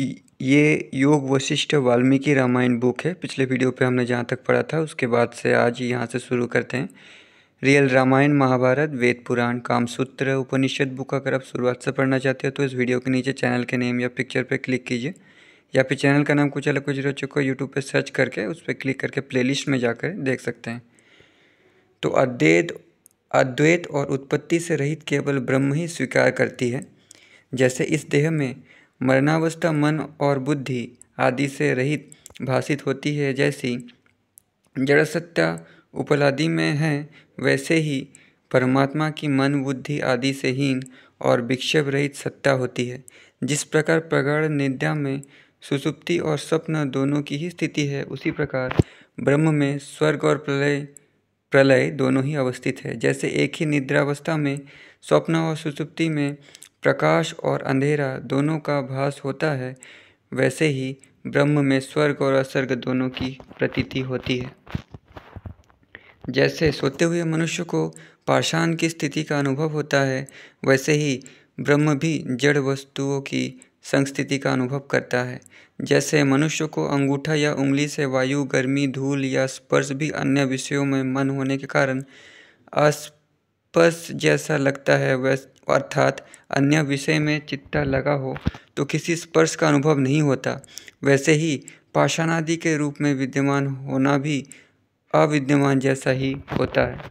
ये योग वशिष्ठ वाल्मीकि रामायण बुक है पिछले वीडियो पे हमने जहाँ तक पढ़ा था उसके बाद से आज यहाँ से शुरू करते हैं रियल रामायण महाभारत वेद पुराण कामसूत्र उपनिषद बुक अगर आप शुरुआत से पढ़ना चाहते हो तो इस वीडियो के नीचे चैनल के नेम या पिक्चर पर क्लिक कीजिए या फिर चैनल का नाम कुछ अलग कुछ रोचो चुका यूट्यूब पर सर्च करके उस पर क्लिक करके प्ले में जाकर देख सकते हैं तो अद्वैत अद्वैत और उत्पत्ति से रहित केवल ब्रह्म ही स्वीकार करती है जैसे इस देह में मरणावस्था मन और बुद्धि आदि से रहित भाषित होती है जैसी जड़ सत्ता उपलादि में है वैसे ही परमात्मा की मन बुद्धि आदि से हीन और विक्षेप रहित सत्ता होती है जिस प्रकार प्रगाढ़ निद्या में सुसुप्ति और स्वप्न दोनों की ही स्थिति है उसी प्रकार ब्रह्म में स्वर्ग और प्रलय प्रलय दोनों ही अवस्थित है जैसे एक ही निद्रावस्था में स्वप्न और सुसुप्ति में प्रकाश और अंधेरा दोनों का भास होता है वैसे ही ब्रह्म में स्वर्ग और असर्ग दोनों की प्रतीति होती है जैसे सोते हुए मनुष्य को पाषाण की स्थिति का अनुभव होता है वैसे ही ब्रह्म भी जड़ वस्तुओं की संस्थिति का अनुभव करता है जैसे मनुष्य को अंगूठा या उंगली से वायु गर्मी धूल या स्पर्श भी अन्य विषयों में मन होने के कारण अस्पर्श जैसा लगता है वैस अर्थात अन्य विषय में चित्ता लगा हो तो किसी स्पर्श का अनुभव नहीं होता वैसे ही पाषाणादि के रूप में विद्यमान होना भी अविद्यमान जैसा ही होता है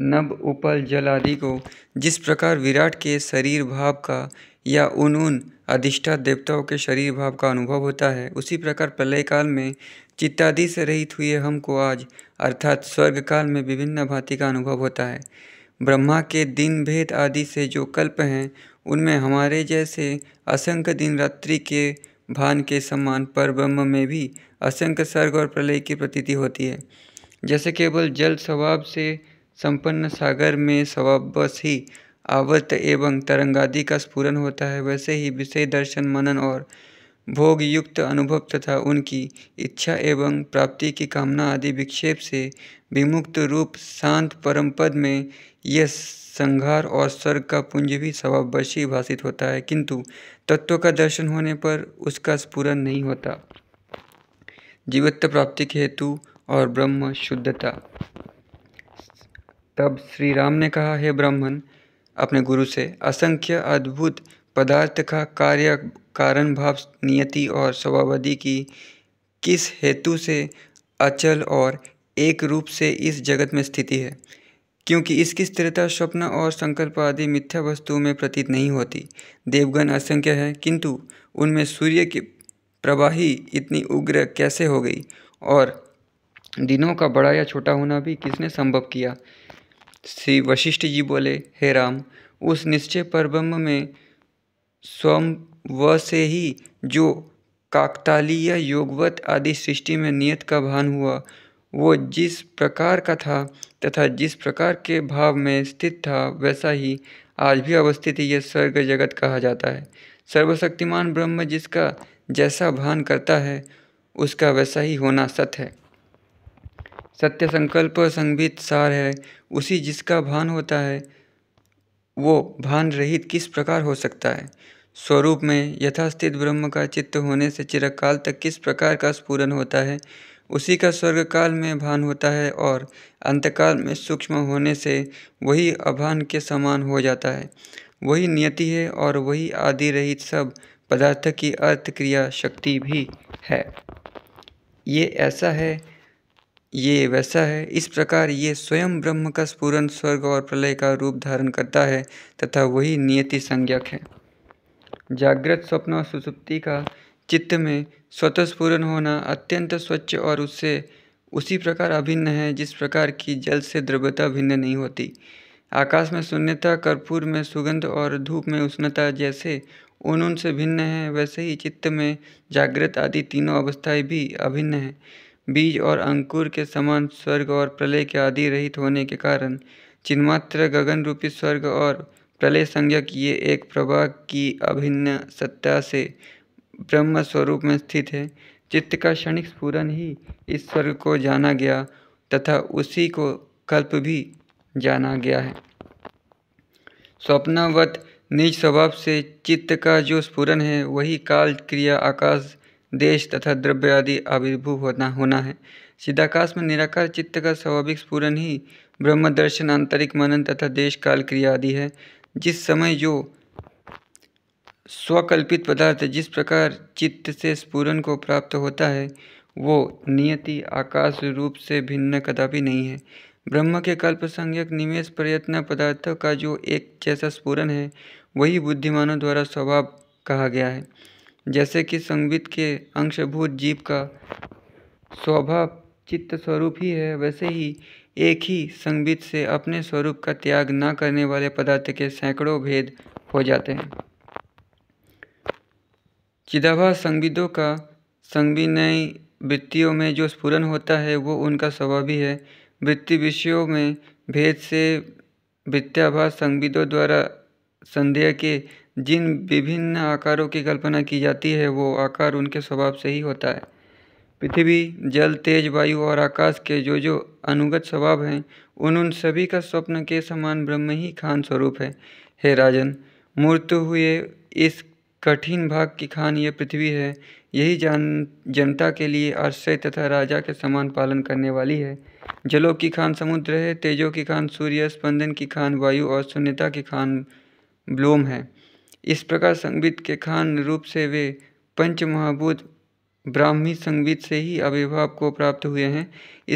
नब उपल जल आदि को जिस प्रकार विराट के शरीर भाव का या उन उन अधिष्ठा देवताओं के शरीर भाव का अनुभव होता है उसी प्रकार प्रलय काल में चित्तादि से रहित हुए हमको आज अर्थात स्वर्ग काल में विभिन्न भांति का अनुभव होता है ब्रह्मा के दिन भेद आदि से जो कल्प हैं उनमें हमारे जैसे असंख्य दिन रात्रि के भान के समान पर ब्रह्म में भी असंख्य सर्ग और प्रलय की प्रतीति होती है जैसे केवल जल स्वभाव से संपन्न सागर में स्वभावश ही आवर्त एवं तरंगादि का स्फुरन होता है वैसे ही विषय दर्शन मनन और भोग युक्त अनुभव तथा उनकी इच्छा एवं प्राप्ति की कामना आदि विक्षेप से विमुक्त रूप शांत परम पद में यह संहार और स्वर्ग का पुंज भी स्वभावशी भाषित होता है किंतु तत्व का दर्शन होने पर उसका स्फुरन नहीं होता जीवत्व प्राप्ति के हेतु और ब्रह्म शुद्धता तब श्री राम ने कहा हे ब्राह्मण अपने गुरु से असंख्य अद्भुत पदार्थ का कार्य कारण भाव नियति और स्वावधि की किस हेतु से अचल और एक रूप से इस जगत में स्थिति है क्योंकि इसकी स्थिरता स्वप्न और संकल्प आदि मिथ्या वस्तुओं में प्रतीत नहीं होती देवगण असंख्य है किंतु उनमें सूर्य की प्रवाही इतनी उग्र कैसे हो गई और दिनों का बड़ा या छोटा होना भी किसने संभव किया श्री वशिष्ठ जी बोले हे राम उस निश्चय पर ब्रह्म में स्वम व से ही जो काकतालीय योगवत आदि सृष्टि में नियत का भान हुआ वो जिस प्रकार का था तथा जिस प्रकार के भाव में स्थित था वैसा ही आज भी अवस्थित यह स्वर्ग जगत कहा जाता है सर्वशक्तिमान ब्रह्म जिसका जैसा भान करता है उसका वैसा ही होना सत्य है सत्य संकल्प संगीत सार है उसी जिसका भान होता है वो भान रहित किस प्रकार हो सकता है स्वरूप में यथास्थित ब्रह्म का चित्त होने से चिरकाल तक किस प्रकार का स्फुरन होता है उसी का स्वर्गकाल में भान होता है और अंतकाल में सूक्ष्म होने से वही अभान के समान हो जाता है वही नियति है और वही आदि रहित सब पदार्थ की अर्थ क्रिया शक्ति भी है ये ऐसा है ये वैसा है इस प्रकार ये स्वयं ब्रह्म का स्फुरन स्वर्ग और प्रलय का रूप धारण करता है तथा वही नियति संज्ञक है जागृत स्वप्न और सुसुप्ति का चित्त में स्वतस्फुरन होना अत्यंत स्वच्छ और उससे उसी प्रकार अभिन्न है जिस प्रकार की जल से द्रव्यता भिन्न नहीं होती आकाश में शून्यता कर्पूर में सुगंध और धूप में उष्णता जैसे उन उन से भिन्न है वैसे ही चित्त में जागृत आदि तीनों अवस्थाएं भी अभिन्न हैं बीज और अंकुर के समान स्वर्ग और प्रलय के आदि रहित होने के कारण चिन्मात्र गगन रूपी स्वर्ग और प्रलय संज्ञक ये एक प्रभाग की अभिन्न सत्ता से ब्रह्म स्वरूप में स्थित है चित्त का क्षणिक स्फूरण ही इस स्वर्ग को जाना गया तथा उसी को कल्प भी जाना गया है स्वप्नवत निज स्वभाव से चित्त का जो स्फुरन है वही काल क्रिया आकाश देश तथा द्रव्य आदि आविर्भूव होना होना है सिद्धाकाश में निराकार चित्त का स्वाभाविक स्फुरन ही ब्रह्म दर्शन आंतरिक मनन तथा देश काल क्रिया आदि है जिस समय जो स्वकल्पित पदार्थ जिस प्रकार चित्त से स्पूरण को प्राप्त होता है वो नियति आकाश रूप से भिन्न कदापि नहीं है ब्रह्म के कल्प संज्ञक निमेश प्रयत्न पदार्थों का जो एक जैसा स्पूरण है वही बुद्धिमानों द्वारा स्वभाव कहा गया है जैसे कि संगीत के अंशभूत जीव का स्वभाव चित्त स्वरूप ही है वैसे ही एक ही संगीत से अपने स्वरूप का त्याग न करने वाले पदार्थ के सैकड़ों भेद हो जाते हैं चिदाभा संविदों का संविनय वृत्तियों में जो स्फुरन होता है वो उनका स्वभाव ही है वृत्ति विषयों में भेद से विद्याभा संविदों द्वारा संदेह के जिन विभिन्न आकारों की कल्पना की जाती है वो आकार उनके स्वभाव से ही होता है पृथ्वी जल तेज वायु और आकाश के जो जो अनुगत स्वभाव हैं उन उन सभी का स्वप्न के समान ब्रह्म ही खान स्वरूप है हे राजन मूर्त हुए इस कठिन भाग की खान यह पृथ्वी है यही जान जनता के लिए आश्रय तथा राजा के समान पालन करने वाली है जलों की खान समुद्र है तेजों की खान सूर्य स्पंदन की खान वायु और शून्यता की खान ब्लोम है इस प्रकार संगीत के खान रूप से वे पंच महाभूत ब्राह्मी संगीत से ही आविर्भाव को प्राप्त हुए हैं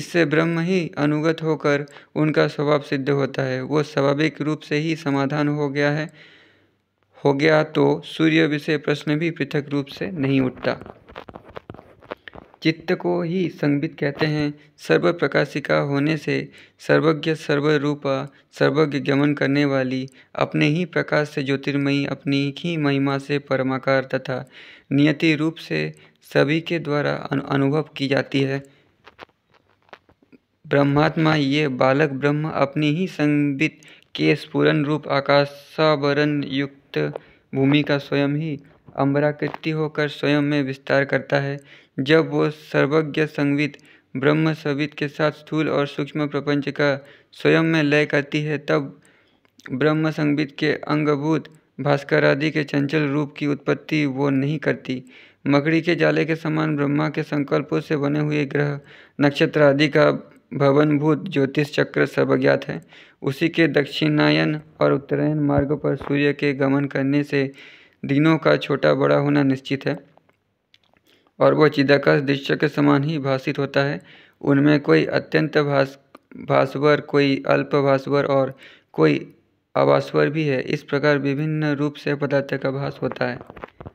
इससे ब्रह्म ही अनुगत होकर उनका स्वभाव सिद्ध होता है वो स्वाभाविक रूप से ही समाधान हो गया है हो गया तो सूर्य विषय प्रश्न भी पृथक रूप से नहीं उठता चित्त को ही संगीत कहते हैं सर्व प्रकाशिका होने से सर्वज्ञ सर्वरूपा सर्वज्ञ गमन करने वाली अपने ही प्रकाश से ज्योतिर्मयी अपनी ही महिमा से परमाकार तथा नियति रूप से सभी के द्वारा अनुभव की जाती है ब्रह्मात्मा ये बालक ब्रह्म अपनी ही संबित के पूर्ण रूप आकाशावरण युक्त चित्त भूमि का स्वयं ही अम्बराकृति होकर स्वयं में विस्तार करता है जब वो सर्वज्ञ संवित ब्रह्म सवित के साथ स्थूल और सूक्ष्म प्रपंच का स्वयं में लय करती है तब ब्रह्म संवित के अंगभूत भास्कर आदि के चंचल रूप की उत्पत्ति वो नहीं करती मकड़ी के जाले के समान ब्रह्मा के संकल्पों से बने हुए ग्रह नक्षत्र आदि का भवनभूत ज्योतिष चक्र सर्वज्ञात है उसी के दक्षिणायन और उत्तरायण मार्ग पर सूर्य के गमन करने से दिनों का छोटा बड़ा होना निश्चित है और वह चिदाकाश दृश्य के समान ही भाषित होता है उनमें कोई अत्यंत भास भास्वर कोई अल्प भास्वर और कोई अवास्वर भी है इस प्रकार विभिन्न रूप से पदार्थ का भास होता है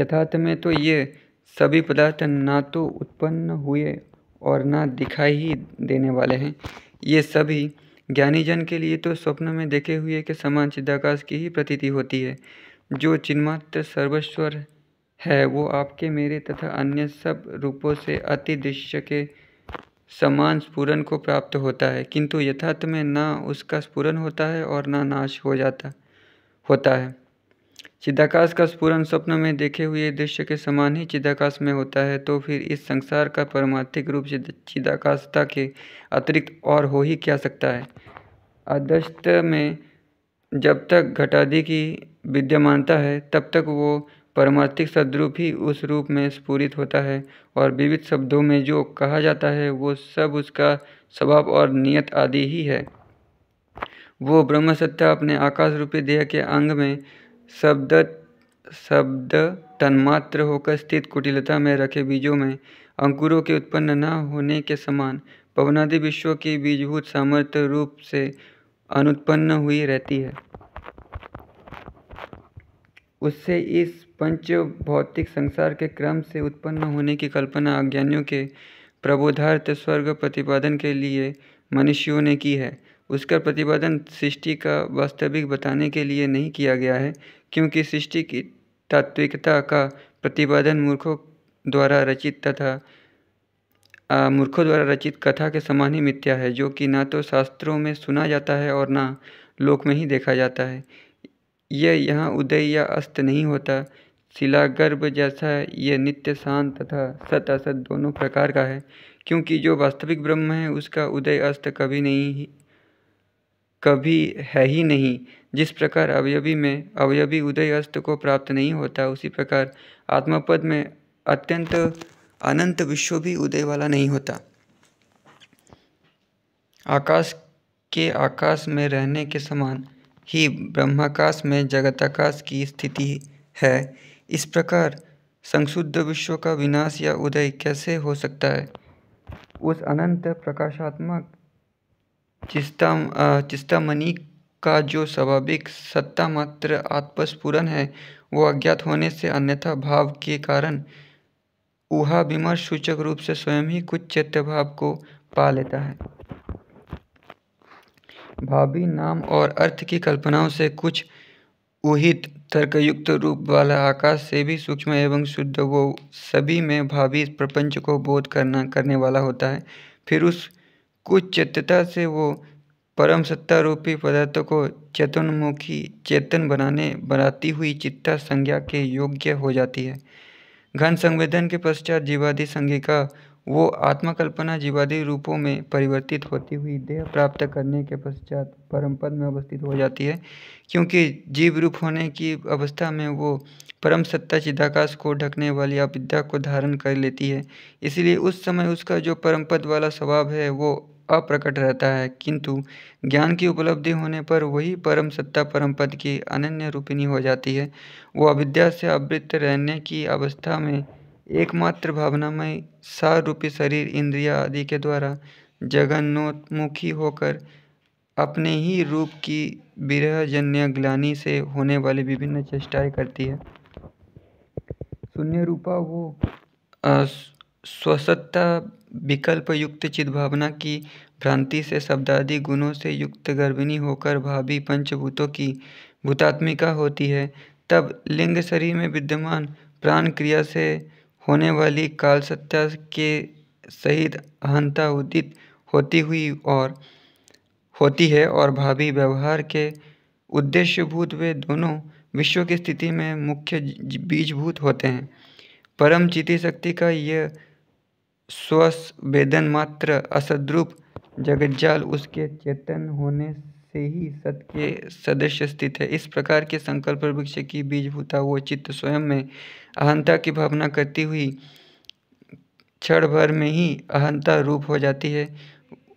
यथार्थ में तो ये सभी पदार्थ ना तो उत्पन्न हुए और ना दिखाई ही देने वाले हैं ये सभी ज्ञानी जन के लिए तो स्वप्न में देखे हुए के समान चिदाकाश की ही प्रतीति होती है जो चिन्मात्र सर्वस्वर है वो आपके मेरे तथा अन्य सब रूपों से अति दृश्य के समान स्फुरन को प्राप्त होता है किंतु यथार्थ में ना उसका स्फुरन होता है और ना नाश हो जाता होता है चिदाकाश का स्फुरन स्वप्न में देखे हुए दृश्य के समान ही चिदाकाश में होता है तो फिर इस संसार का परमार्थिक रूप चिदाकाशता के अतिरिक्त और हो ही क्या सकता है अदृष्ट में जब तक घटादि की विद्यमानता है तब तक वो परमार्थिक सदरूप ही उस रूप में स्फुरित होता है और विविध शब्दों में जो कहा जाता है वो सब उसका स्वभाव और नियत आदि ही है वो ब्रह्मसत्ता अपने आकाश रूपी देह के अंग में शब्द शब्द तन्मात्र होकर स्थित कुटिलता में रखे बीजों में अंकुरों के उत्पन्न न होने के समान पवनादि विश्व की बीजभूत सामर्थ्य रूप से अनुत्पन्न हुई रहती है उससे इस पंच भौतिक संसार के क्रम से उत्पन्न होने की कल्पना अज्ञानियों के प्रबोधार्थ स्वर्ग प्रतिपादन के लिए मनुष्यों ने की है उसका प्रतिपादन सृष्टि का वास्तविक बताने के लिए नहीं किया गया है क्योंकि सृष्टि की तात्विकता का प्रतिपादन मूर्खों द्वारा रचित तथा मूर्खों द्वारा रचित कथा के समान ही मिथ्या है जो कि ना तो शास्त्रों में सुना जाता है और ना लोक में ही देखा जाता है यह यहाँ उदय या अस्त नहीं होता शिलागर्भ जैसा यह नित्य शांत तथा सत असत दोनों प्रकार का है क्योंकि जो वास्तविक ब्रह्म है उसका उदय अस्त कभी नहीं कभी है ही नहीं जिस प्रकार अवयवी में अवयवी उदय अस्त को प्राप्त नहीं होता उसी प्रकार आत्मपद में अत्यंत अनंत विश्व भी उदय वाला नहीं होता आकाश के आकाश में रहने के समान ही ब्रह्माकाश में जगताकाश की स्थिति है इस प्रकार संशुद्ध विश्व का विनाश या उदय कैसे हो सकता है उस अनंत प्रकाशात्मक चिस्ता चिस्तामणि का जो स्वाभाविक सत्तामात्र आत्मस्फुरण है वो अज्ञात होने से अन्यथा भाव के कारण उहा विमर्श सूचक रूप से स्वयं ही कुछ चैत्यभाव को पा लेता है भावी नाम और अर्थ की कल्पनाओं से कुछ उहित तर्कयुक्त रूप वाला आकाश से भी सूक्ष्म एवं शुद्ध वो सभी में भावी प्रपंच को बोध करना करने वाला होता है फिर उस कुछ चेतता से वो परम सत्ता रूपी पदार्थ को चेतनमुखी चेतन बनाने बनाती हुई चित्ता संज्ञा के योग्य हो जाती है घन संवेदन के पश्चात जीवादि संज्ञिका वो आत्मकल्पना जीवादि रूपों में परिवर्तित होती हुई देह प्राप्त करने के पश्चात परम पद में अवस्थित हो जाती है क्योंकि जीव रूप होने की अवस्था में वो परम सत्ता चिदाकाश को ढकने वाली अविद्या को धारण कर लेती है इसलिए उस समय उसका जो परम पद वाला स्वभाव है वो अप्रकट रहता है किंतु ज्ञान की उपलब्धि होने पर वही परम सत्ता परम पद की अनन्य रूपिणी हो जाती है वो अविद्या से आवृत्त रहने की अवस्था में एकमात्र भावनामय सार रूपी शरीर इंद्रिया आदि के द्वारा जगन्नोत्मुखी होकर अपने ही रूप की विरहजन्य ग्लानी से होने वाली विभिन्न चेष्टाएँ करती है शून्य रूपा वो स्वसत्ता विकल्प युक्त चिद्भावना की भ्रांति से शब्दादि गुणों से युक्त गर्भिणी होकर भावी पंचभूतों की भूतात्मिका होती है तब लिंग शरीर में विद्यमान प्राण क्रिया से होने वाली कालसत्ता के सहित अहंता उदित होती हुई और होती है और भावी व्यवहार के उद्देश्यभूत वे दोनों विश्व की स्थिति में मुख्य बीजभूत होते हैं परम चिति शक्ति का यह स्वेदन मात्र असद्रूप जगजाल उसके चेतन होने से ही सत्य के सदृश स्थित है इस प्रकार के संकल्प वृक्ष की बीजभूता वो चित्त स्वयं में अहंता की भावना करती हुई क्षण भर में ही अहंता रूप हो जाती है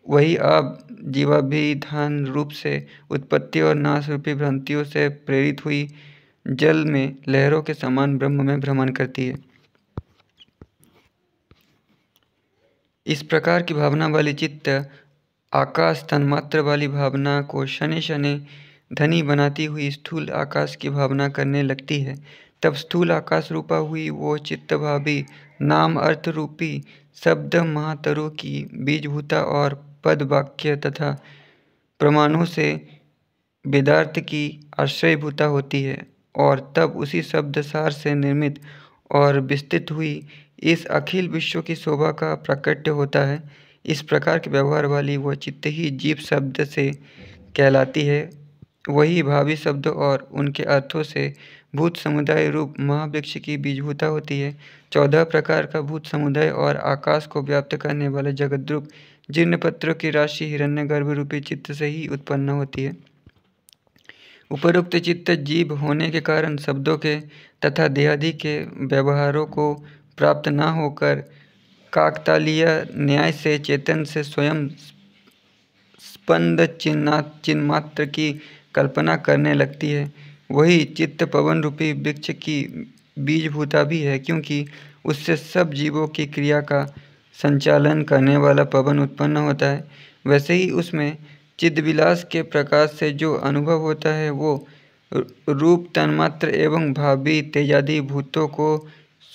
वही आप जीवाभिधान रूप से उत्पत्ति और नाश रूपी भ्रांतियों से प्रेरित हुई जल में लहरों के समान ब्रह्म में भ्रमण करती है इस प्रकार की भावना वाली चित्त आकाश तन्मात्र वाली भावना को शनि शनि धनी बनाती हुई स्थूल आकाश की भावना करने लगती है तब स्थूल आकाश रूपा हुई वो चित्तभावी नाम अर्थ रूपी शब्द महातरों की बीजभूता और पद वाक्य तथा प्रमाणों से वेदार्थ की आश्रयभूता होती है और तब उसी शब्द सार से निर्मित और विस्तृत हुई इस अखिल विश्व की शोभा का प्राकट्य होता है इस प्रकार के व्यवहार वाली वह चित्त ही जीव शब्द से कहलाती है वही भावी शब्द और उनके अर्थों से भूत समुदाय रूप महावृक्ष की बीजभूता होती है चौदह प्रकार का भूत समुदाय और आकाश को व्याप्त करने वाले जगद्रूप जीर्ण पत्रों की राशि हिरण्य गर्भ रूपी चित्त से ही उत्पन्न होती है उपरोक्त चित्त जीव होने के कारण शब्दों के तथा देहादि के व्यवहारों को प्राप्त न होकर काकतालीय न्याय से चेतन से स्वयं स्पंद चिन्ना चिन्मात्र की कल्पना करने लगती है वही चित्त पवन रूपी वृक्ष की बीजभूता भी है क्योंकि उससे सब जीवों की क्रिया का संचालन करने वाला पवन उत्पन्न होता है वैसे ही उसमें चिद्विलास के प्रकाश से जो अनुभव होता है वो रूप तन्मात्र एवं भावी तेजादि भूतों को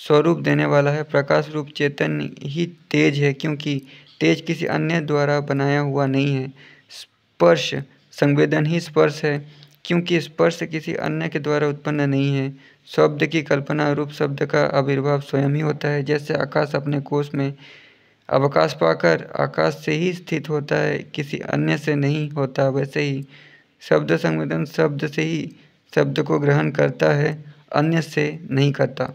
स्वरूप देने वाला है प्रकाश रूप चेतन ही तेज है क्योंकि तेज किसी अन्य द्वारा बनाया हुआ नहीं है स्पर्श संवेदन ही स्पर्श है क्योंकि स्पर्श किसी अन्य के द्वारा उत्पन्न नहीं है शब्द की कल्पना रूप शब्द का आविर्भाव स्वयं ही होता है जैसे आकाश अपने कोष में अवकाश पाकर आकाश से ही स्थित होता है किसी अन्य से नहीं होता वैसे ही शब्द संवेदन शब्द से ही शब्द को ग्रहण करता है अन्य से नहीं करता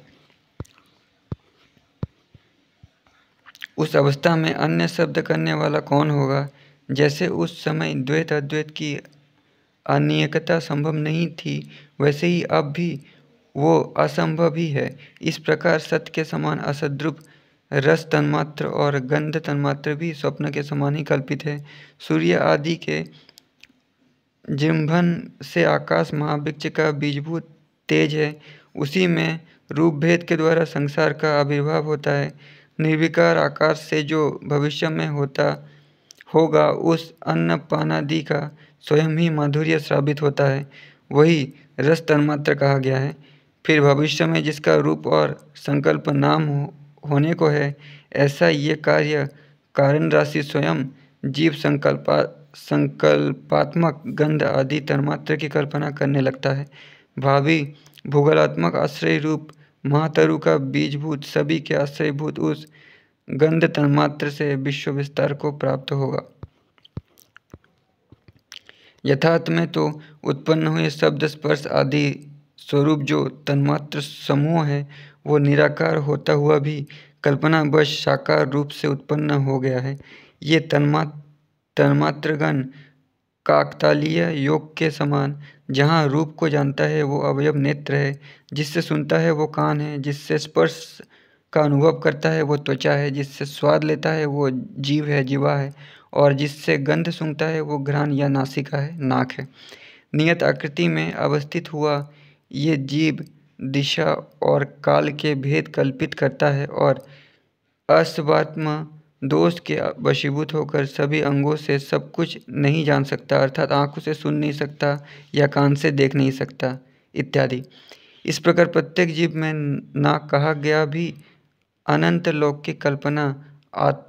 उस अवस्था में अन्य शब्द करने वाला कौन होगा जैसे उस समय द्वैत अद्वैत की अनियकता संभव नहीं थी वैसे ही अब भी वो असंभव ही है इस प्रकार सत्य के समान असद्रुप रस तन्मात्र और गंध तन्मात्र भी स्वप्न के समान ही कल्पित है सूर्य आदि के जिम्भन से आकाश महावृक्ष का बीजभूत तेज है उसी में रूप भेद के द्वारा संसार का आविर्भाव होता है निर्विकार आकाश से जो भविष्य में होता होगा उस अन्न पानादि का स्वयं ही माधुर्य श्रावित होता है वही रस तन्मात्र कहा गया है फिर भविष्य में जिसका रूप और संकल्प नाम हो होने को है ऐसा ये कार्य कारण राशि स्वयं जीव संकल्पा संकल्पात्मक गंध आदि तन्मात्र की कल्पना करने लगता है भावी भूगोलात्मक आश्रय रूप महातरु का बीजभूत सभी के आश्रयभूत उस गंध तन्मात्र से विश्व विस्तार को प्राप्त होगा यथार्थ में तो उत्पन्न हुए शब्द स्पर्श आदि स्वरूप जो तन्मात्र समूह है वो निराकार होता हुआ भी कल्पनावश साकार रूप से उत्पन्न हो गया है ये तन्मा तन्मात्रगण काकतालीय योग के समान जहाँ रूप को जानता है वो अवयव नेत्र है जिससे सुनता है वो कान है जिससे स्पर्श का अनुभव करता है वो त्वचा है जिससे स्वाद लेता है वो जीव है जीवा है और जिससे गंध सूंघता है वो घ्राण या नासिका है नाक है नियत आकृति में अवस्थित हुआ ये जीव दिशा और काल के भेद कल्पित करता है और अस्वात्म दोष के वशीभूत होकर सभी अंगों से सब कुछ नहीं जान सकता अर्थात आंखों से सुन नहीं सकता या कान से देख नहीं सकता इत्यादि इस प्रकार प्रत्येक जीव में ना कहा गया भी अनंत लोक की कल्पना आत,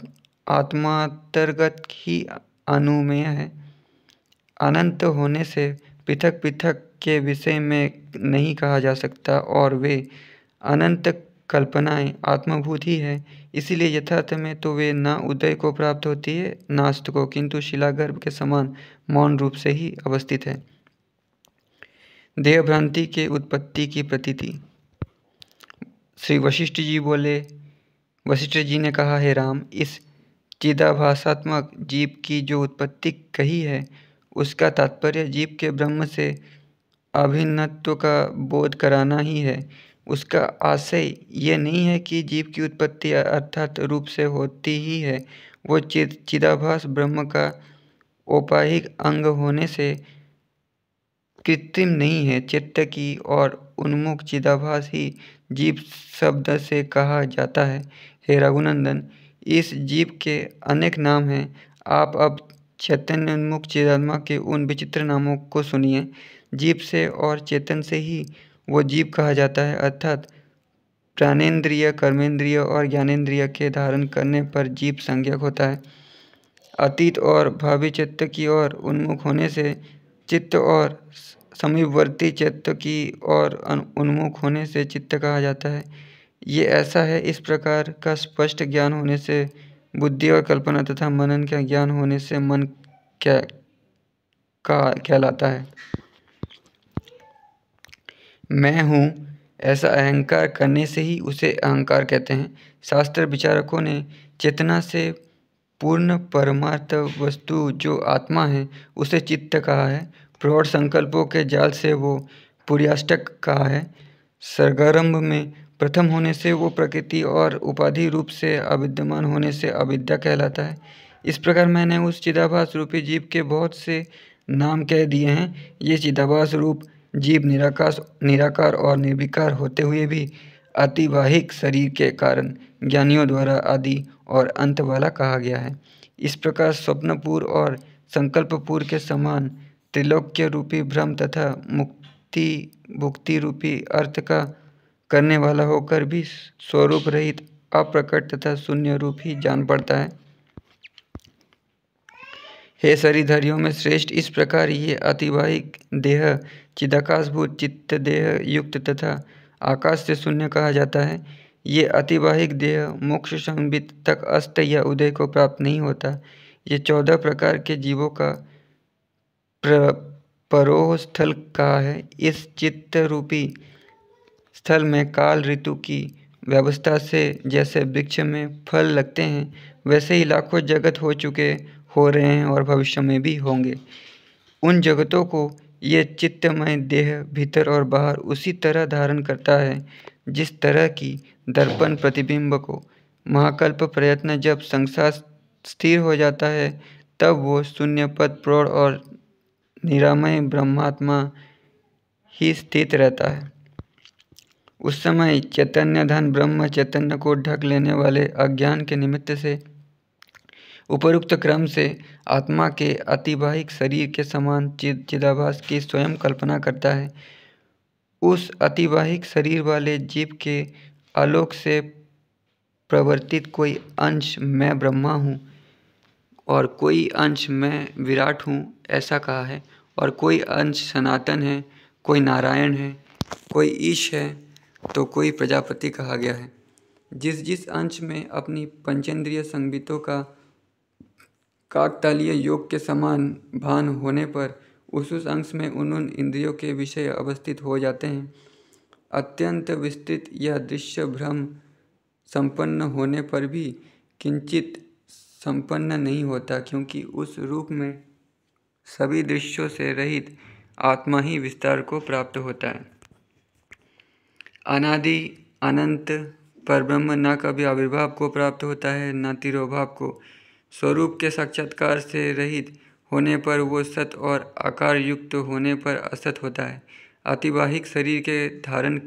आत्मातर्गत ही अनुमेय है अनंत होने से पृथक पृथक के विषय में नहीं कहा जा सकता और वे अनंत कल्पनाएं आत्मभूत ही है इसीलिए यथार्थ में तो वे ना उदय को प्राप्त होती है ना अस्त को किंतु शिलागर्भ के समान मौन रूप से ही अवस्थित है देहभ्रांति के उत्पत्ति की प्रतीति श्री वशिष्ठ जी बोले वशिष्ठ जी ने कहा है राम इस चिदाभासात्मक जीव की जो उत्पत्ति कही है उसका तात्पर्य जीव के ब्रह्म से अभिन्नत्व का बोध कराना ही है उसका आशय ये नहीं है कि जीव की उत्पत्ति अर्थात रूप से होती ही है वो चिद चिदाभास ब्रह्म का औपाहिक अंग होने से कृत्रिम नहीं है चित्त की और उन्मुख चिदाभास ही जीव शब्द से कहा जाता है हे रघुनंदन इस जीव के अनेक नाम हैं आप अब चैतन्य उन्मुख चिदात्मा के उन विचित्र नामों को सुनिए जीव से और चेतन से ही वो जीव कहा जाता है अर्थात प्राणेन्द्रिय कर्मेंद्रिय और ज्ञानेन्द्रिय के धारण करने पर जीव संज्ञक होता है अतीत और भावी चित्त की ओर उन्मुख होने से चित्त और समीपवर्ती चित्त की ओर उन्मुख होने से चित्त कहा जाता है ये ऐसा है इस प्रकार का स्पष्ट ज्ञान होने से बुद्धि और कल्पना तथा मनन का ज्ञान होने से मन क्या का कहलाता है मैं हूँ ऐसा अहंकार करने से ही उसे अहंकार कहते हैं शास्त्र विचारकों ने चेतना से पूर्ण परमार्थ वस्तु जो आत्मा है उसे चित्त कहा है प्रौढ़ संकल्पों के जाल से वो पुर्याष्टक कहा है सरगरम्भ में प्रथम होने से वो प्रकृति और उपाधि रूप से अविद्यमान होने से अविद्या कहलाता है इस प्रकार मैंने उस चिदाभास रूपी जीव के बहुत से नाम कह दिए हैं ये चिदाभास रूप जीव निराकाश निराकार और निर्विकार होते हुए भी अतिवाहिक शरीर के कारण ज्ञानियों द्वारा आदि और अंत वाला कहा गया है इस प्रकार स्वप्नपुर और संकल्पपुर के समान त्रिलोक्य रूपी भ्रम तथा मुक्ति भुक्ति रूपी अर्थ का करने वाला होकर भी स्वरूप रहित अप्रकट तथा शून्य रूप ही जान पड़ता है हे शरीरधारियों में श्रेष्ठ इस प्रकार ये अतिवाहिक देह चिदाकाशभूत चित्तदेह युक्त तथा आकाश से शून्य कहा जाता है ये अतिवाहिक देह मोक्ष संबित तक अस्त या उदय को प्राप्त नहीं होता ये चौदह प्रकार के जीवों का प्र परोह स्थल का है इस चित्त रूपी स्थल में काल ऋतु की व्यवस्था से जैसे वृक्ष में फल लगते हैं वैसे ही लाखों जगत हो चुके हो रहे हैं और भविष्य में भी होंगे उन जगतों को ये चित्तमय देह भीतर और बाहर उसी तरह धारण करता है जिस तरह की दर्पण प्रतिबिंब को महाकल्प प्रयत्न जब संसार स्थिर हो जाता है तब वो शून्यपद प्रौढ़ और निरामय ब्रह्मात्मा ही स्थित रहता है उस समय चैतन्य धन ब्रह्म चैतन्य को ढक लेने वाले अज्ञान के निमित्त से उपरुक्त क्रम से आत्मा के अतिवाहिक शरीर के समान चिद चिदाभास की स्वयं कल्पना करता है उस अतिवाहिक शरीर वाले जीव के आलोक से प्रवर्तित कोई अंश मैं ब्रह्मा हूँ और कोई अंश मैं विराट हूँ ऐसा कहा है और कोई अंश सनातन है कोई नारायण है कोई ईश है तो कोई प्रजापति कहा गया है जिस जिस अंश में अपनी पंचेंद्रिय संगीतों का काकतालीय योग के समान भान होने पर उस अंश में उन उन इंद्रियों के विषय अवस्थित हो जाते हैं अत्यंत विस्तृत यह दृश्य भ्रम संपन्न होने पर भी किंचित संपन्न नहीं होता क्योंकि उस रूप में सभी दृश्यों से रहित आत्मा ही विस्तार को प्राप्त होता है अनादि अनंत परब्रह्म न कभी आविर्भाव को प्राप्त होता है न तिरोभाव को स्वरूप के साक्षात्कार से रहित होने पर वो सत और आकार युक्त होने पर असत होता है आतिवाहिक शरीर के धारण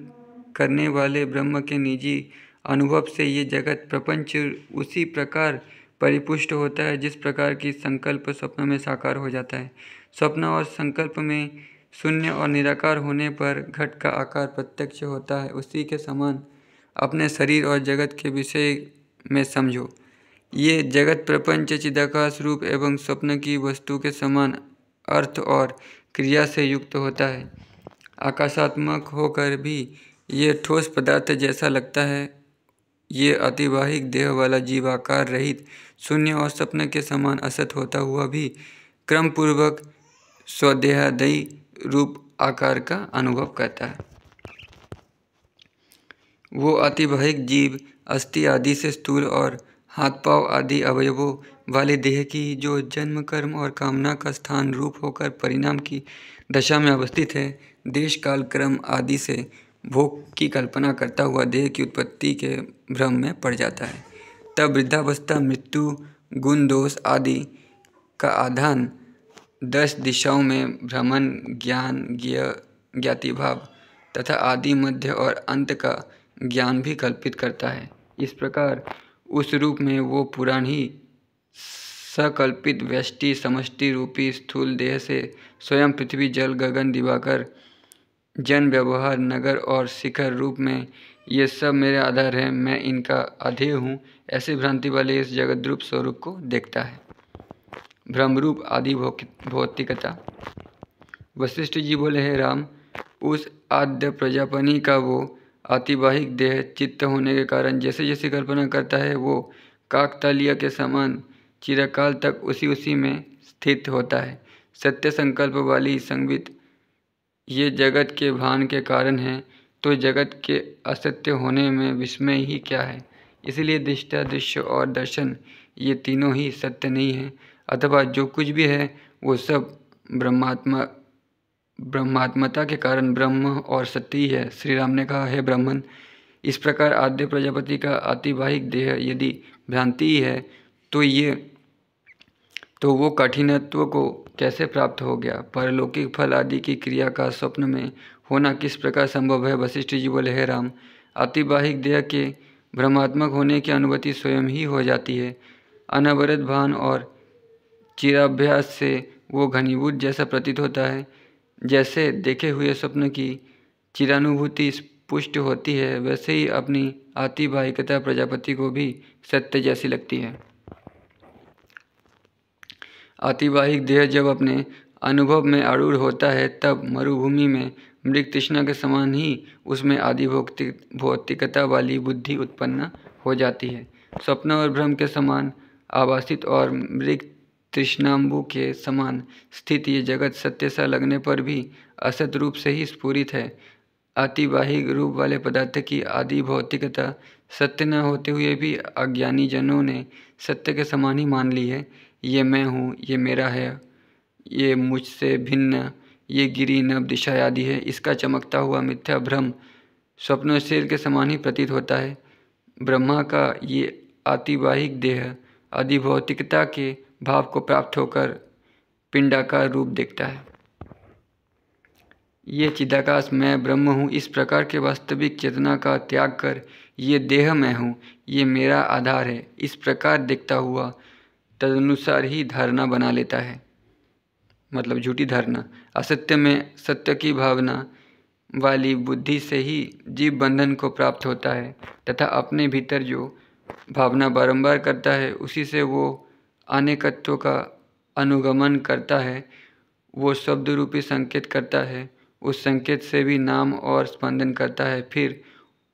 करने वाले ब्रह्म के निजी अनुभव से ये जगत प्रपंच उसी प्रकार परिपुष्ट होता है जिस प्रकार की संकल्प स्वप्न में साकार हो जाता है स्वप्न और संकल्प में शून्य और निराकार होने पर घट का आकार प्रत्यक्ष होता है उसी के समान अपने शरीर और जगत के विषय में समझो ये जगत प्रपंच चिदाकाश रूप एवं स्वप्न की वस्तु के समान अर्थ और क्रिया से युक्त होता है आकाशात्मक होकर भी ये ठोस पदार्थ जैसा लगता है ये अतिवाहिक देह वाला जीवाकार रहित शून्य और स्वप्न के समान असत होता हुआ भी क्रमपूर्वक स्वदेहादयी रूप आकार का अनुभव करता है वो अतिवाहिक जीव अस्थि आदि से स्थूल और हाथ पाँव आदि अवयवों वाले देह की जो जन्म कर्म और कामना का स्थान रूप होकर परिणाम की दशा में अवस्थित है देश काल क्रम आदि से भोग की कल्पना करता हुआ देह की उत्पत्ति के भ्रम में पड़ जाता है तब वृद्धावस्था मृत्यु गुण दोष आदि का आधान दस दिशाओं में भ्रमण ज्ञान ज्ञ ज्ञातिभाव तथा आदि मध्य और अंत का ज्ञान भी कल्पित करता है इस प्रकार उस रूप में वो पुरानी सकल्पित व्यष्टि समष्टि रूपी स्थूल देह से स्वयं पृथ्वी जल गगन दिवाकर जन व्यवहार नगर और शिखर रूप में ये सब मेरे आधार हैं मैं इनका अधेय हूँ ऐसी भ्रांति वाले इस जगद्रूप स्वरूप को देखता है भ्रमरूप आदि भौतिकता वशिष्ठ जी बोले हैं राम उस आद्य प्रजापनी का वो आतिवाहिक देह चित्त होने के कारण जैसे जैसे कल्पना करता है वो काकतालिया के समान चिरकाल तक उसी उसी में स्थित होता है सत्य संकल्प वाली संगीत ये जगत के भान के कारण है तो जगत के असत्य होने में विस्मय ही क्या है इसलिए दृष्टा दृश्य और दर्शन ये तीनों ही सत्य नहीं हैं अथवा जो कुछ भी है वो सब ब्रह्मात्मा ब्रह्मात्मता के कारण ब्रह्म और सत्य है श्री राम ने कहा है ब्राह्मण इस प्रकार आद्य प्रजापति का आतिवाहिक देह यदि भ्रांति ही है तो ये तो वो कठिनत्व को कैसे प्राप्त हो गया परलौकिक फल आदि की क्रिया का स्वप्न में होना किस प्रकार संभव है वशिष्ठ जी बोले है राम आतिवाहिक देह के भ्रमात्मक होने की अनुभूति स्वयं ही हो जाती है अनवरत भान और चिराभ्यास से वो घनीभूत जैसा प्रतीत होता है जैसे देखे हुए स्वप्न की चिरानुभूति पुष्ट होती है वैसे ही अपनी आतिभायिकता प्रजापति को भी सत्य जैसी लगती है आतिवाहिक देह जब अपने अनुभव में आरूढ़ होता है तब मरुभूमि में मृग तृष्णा के समान ही उसमें आदि भौतिकता वाली बुद्धि उत्पन्न हो जाती है स्वप्न और भ्रम के समान आवासित और मृग तृष्णाम्बु के समान स्थित ये जगत सत्य सा लगने पर भी असत रूप से ही स्फुरित है आतिवाहिक रूप वाले पदार्थ की आदि भौतिकता सत्य न होते हुए भी अज्ञानी जनों ने सत्य के समान ही मान ली है ये मैं हूँ ये मेरा है ये मुझसे भिन्न ये गिरी नव दिशा आदि है इसका चमकता हुआ मिथ्या भ्रम स्वप्नशील के समान ही प्रतीत होता है ब्रह्मा का ये आतिवाहिक देह आदि भौतिकता के भाव को प्राप्त होकर पिंडाकार रूप देखता है ये चिदाकाश मैं ब्रह्म हूँ इस प्रकार के वास्तविक चेतना का त्याग कर ये देह मैं हूँ ये मेरा आधार है इस प्रकार देखता हुआ तदनुसार ही धारणा बना लेता है मतलब झूठी धारणा असत्य में सत्य की भावना वाली बुद्धि से ही जीव बंधन को प्राप्त होता है तथा अपने भीतर जो भावना बारंबार करता है उसी से वो अनेकत्व का अनुगमन करता है वो शब्द रूपी संकेत करता है उस संकेत से भी नाम और स्पंदन करता है फिर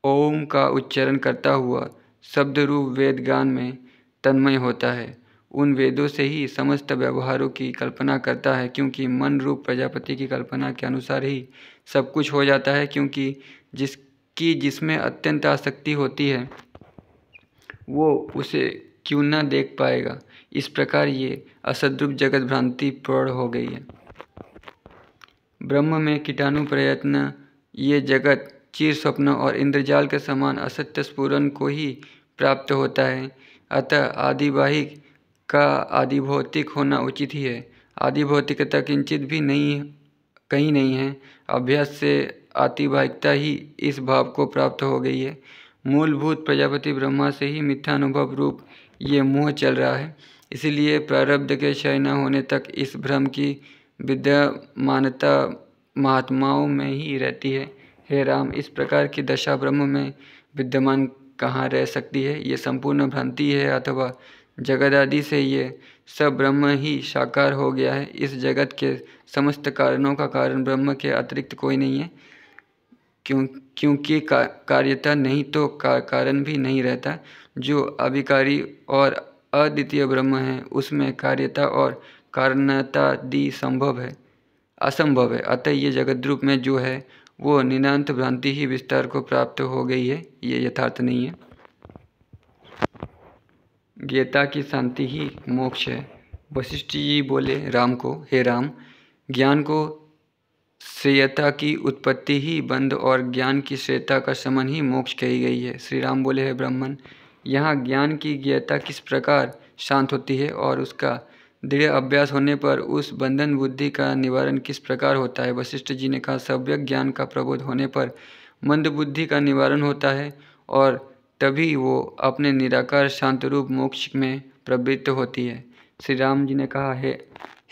ओम का उच्चारण करता हुआ शब्द रूप वेद गान में तन्मय होता है उन वेदों से ही समस्त व्यवहारों की कल्पना करता है क्योंकि मन रूप प्रजापति की कल्पना के अनुसार ही सब कुछ हो जाता है क्योंकि जिसकी जिसमें अत्यंत आसक्ति होती है वो उसे क्यों ना देख पाएगा इस प्रकार ये असद्रुप जगत भ्रांति प्रौढ़ हो गई है ब्रह्म में कीटाणु प्रयत्न ये जगत चीर स्वप्न और इंद्रजाल के समान असत्य स्फुरन को ही प्राप्त होता है अतः आदिवाहिक का आदिभौतिक होना उचित ही है आदिभौतिकता किंचित भी नहीं कहीं नहीं है अभ्यास से आतिभाविकता ही इस भाव को प्राप्त हो गई है मूलभूत प्रजापति ब्रह्मा से ही मिथ्यानुभव रूप ये मोह चल रहा है इसीलिए प्रारब्ध के क्षय न होने तक इस भ्रम की विद्यमानता महात्माओं में ही रहती है हे राम इस प्रकार की दशा ब्रह्म में विद्यमान कहाँ रह सकती है ये संपूर्ण भ्रांति है अथवा जगत आदि से ये सब ब्रह्म ही साकार हो गया है इस जगत के समस्त कारणों का कारण ब्रह्म के अतिरिक्त कोई नहीं है क्यों क्योंकि का, कार्यता नहीं तो का, कारण भी नहीं रहता जो अभिकारी और अद्वितीय ब्रह्म है उसमें कार्यता और कारणता दी संभव है असंभव है अतः ये जगत रूप में जो है वो निनांत भ्रांति ही विस्तार को प्राप्त हो गई है ये यथार्थ नहीं है गीता की शांति ही मोक्ष है वशिष्ठ जी बोले राम को हे राम ज्ञान को श्रेयता की उत्पत्ति ही बंध और ज्ञान की श्रेयता का शमन ही मोक्ष कही गई है श्री राम बोले है ब्राह्मण यहाँ ज्ञान की ज्ञता किस प्रकार शांत होती है और उसका दृढ़ अभ्यास होने पर उस बंधन बुद्धि का निवारण किस प्रकार होता है वशिष्ठ जी ने कहा सव्यक ज्ञान का प्रबोध होने पर मंद बुद्धि का निवारण होता है और तभी वो अपने निराकार शांत रूप मोक्ष में प्रवृत्त होती है श्री राम जी ने कहा हे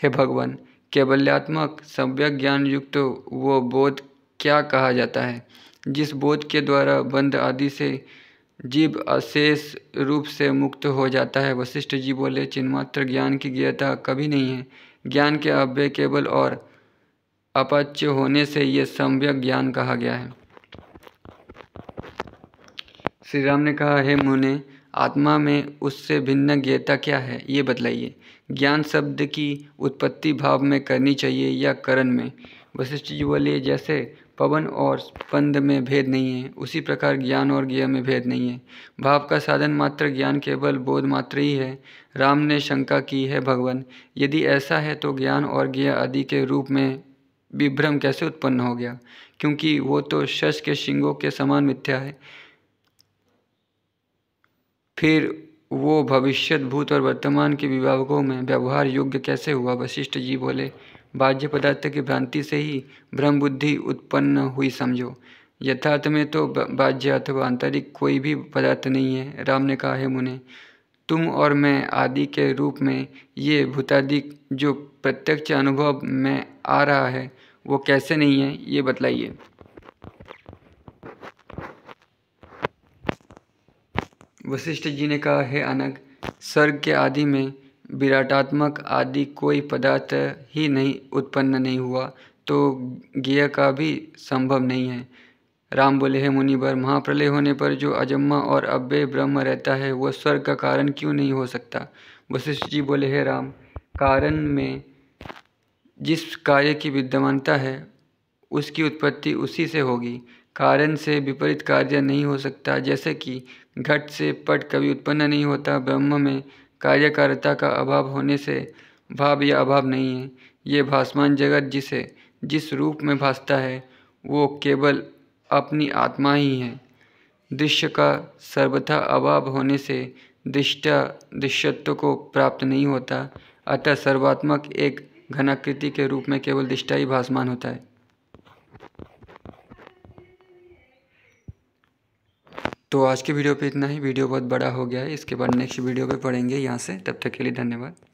हे भगवान कैबल्यात्मक सभ्यक ज्ञान युक्त वो बोध क्या कहा जाता है जिस बोध के द्वारा बंध आदि से जीव अशेष रूप से मुक्त हो जाता है वशिष्ठ जी बोले चिन्मात्र ज्ञान की ज्ञता कभी नहीं है ज्ञान के अव्य केवल और अपाच्य होने से यह सम्यक ज्ञान कहा गया है श्री राम ने कहा हे मुने आत्मा में उससे भिन्न ज्ञता क्या है ये बतलाइए ज्ञान शब्द की उत्पत्ति भाव में करनी चाहिए या करण में वशिष्ठ जी बोले जैसे पवन और स्पंद में भेद नहीं है उसी प्रकार ज्ञान और ज्ञेय में भेद नहीं है भाव का साधन मात्र ज्ञान केवल बोध मात्र ही है राम ने शंका की है भगवान यदि ऐसा है तो ज्ञान और ज्ञा आदि के रूप में विभ्रम कैसे उत्पन्न हो गया क्योंकि वो तो शश के शिंगों के समान मिथ्या है फिर वो भविष्य भूत और वर्तमान के विभागों में व्यवहार योग्य कैसे हुआ वशिष्ठ जी बोले बाह्य पदार्थ की भ्रांति से ही भ्रम बुद्धि उत्पन्न हुई समझो यथार्थ में तो बाह्य अथवा आंतरिक कोई भी पदार्थ नहीं है राम ने कहा है मुने तुम और मैं आदि के रूप में ये भूतादिक जो प्रत्यक्ष अनुभव में आ रहा है वो कैसे नहीं है ये बतलाइए वशिष्ठ जी ने कहा है अनग स्वर्ग के आदि में विराटात्मक आदि कोई पदार्थ ही नहीं उत्पन्न नहीं हुआ तो गेय का भी संभव नहीं है राम बोले है मुनिवर महाप्रलय होने पर जो अजम्मा और अव्यय ब्रह्म रहता है वह स्वर्ग का कारण क्यों नहीं हो सकता वशिष्ठ जी बोले है राम कारण में जिस कार्य की विद्यमानता है उसकी उत्पत्ति उसी से होगी कारण से विपरीत कार्य नहीं हो सकता जैसे कि घट से पट कभी उत्पन्न नहीं होता ब्रह्म में कार्यकारिता का अभाव होने से भाव या अभाव नहीं है ये भासमान जगत जिसे जिस रूप में भासता है वो केवल अपनी आत्मा ही है दृश्य का सर्वथा अभाव होने से दृष्टा दृश्यत्व को प्राप्त नहीं होता अतः सर्वात्मक एक घनाकृति के रूप में केवल दृष्टा ही भासमान होता है तो आज के वीडियो पे इतना ही वीडियो बहुत बड़ा हो गया है इसके बाद नेक्स्ट वीडियो पे पढ़ेंगे यहाँ से तब तक के लिए धन्यवाद